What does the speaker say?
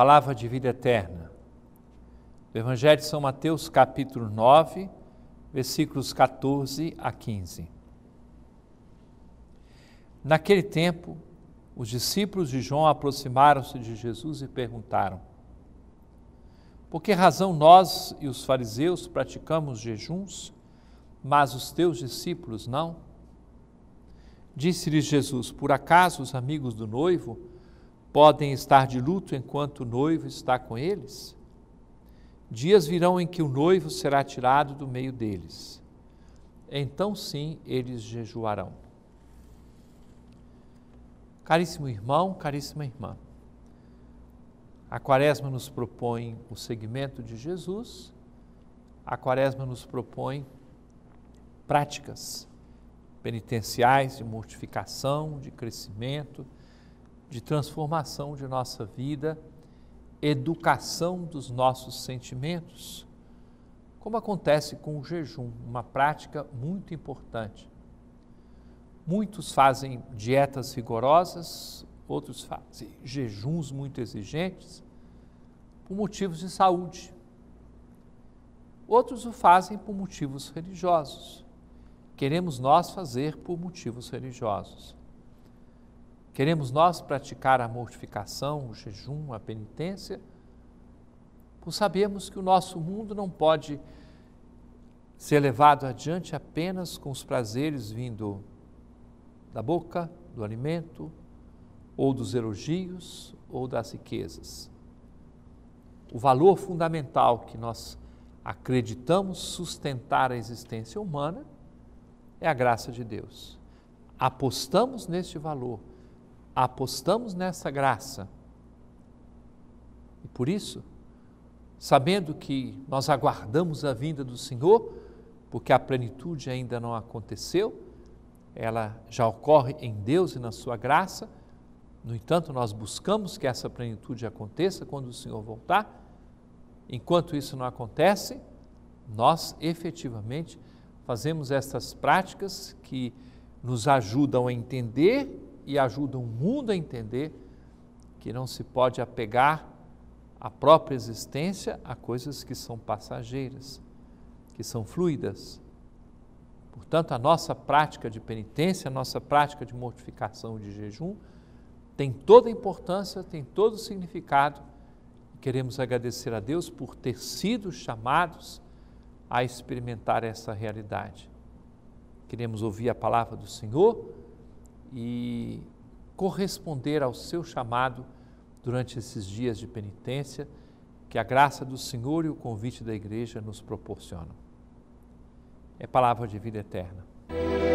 Palavra de vida eterna. Do Evangelho de São Mateus, capítulo 9, versículos 14 a 15. Naquele tempo, os discípulos de João aproximaram-se de Jesus e perguntaram: Por que razão nós e os fariseus praticamos jejuns, mas os teus discípulos não? Disse-lhes Jesus: Por acaso os amigos do noivo podem estar de luto enquanto o noivo está com eles? Dias virão em que o noivo será tirado do meio deles. Então sim eles jejuarão. Caríssimo irmão, caríssima irmã, a Quaresma nos propõe o segmento de Jesus, a Quaresma nos propõe práticas penitenciais de mortificação, de crescimento, de transformação de nossa vida, educação dos nossos sentimentos, como acontece com o jejum, uma prática muito importante. Muitos fazem dietas rigorosas, outros fazem jejuns muito exigentes por motivos de saúde. Outros o fazem por motivos religiosos. Queremos nós fazer por motivos religiosos. Queremos nós praticar a mortificação, o jejum, a penitência, por sabemos que o nosso mundo não pode ser levado adiante apenas com os prazeres vindo da boca, do alimento, ou dos elogios, ou das riquezas. O valor fundamental que nós acreditamos sustentar a existência humana é a graça de Deus. Apostamos neste valor apostamos nessa graça. E por isso, sabendo que nós aguardamos a vinda do Senhor, porque a plenitude ainda não aconteceu, ela já ocorre em Deus e na Sua graça. No entanto, nós buscamos que essa plenitude aconteça quando o Senhor voltar. Enquanto isso não acontece, nós efetivamente fazemos estas práticas que nos ajudam a entender e ajuda o mundo a entender que não se pode apegar a própria existência a coisas que são passageiras, que são fluidas. Portanto, a nossa prática de penitência, a nossa prática de mortificação de jejum tem toda a importância, tem todo o significado. Queremos agradecer a Deus por ter sido chamados a experimentar essa realidade. Queremos ouvir a palavra do Senhor e corresponder ao seu chamado durante esses dias de penitência que a graça do Senhor e o convite da igreja nos proporcionam. É palavra de vida eterna.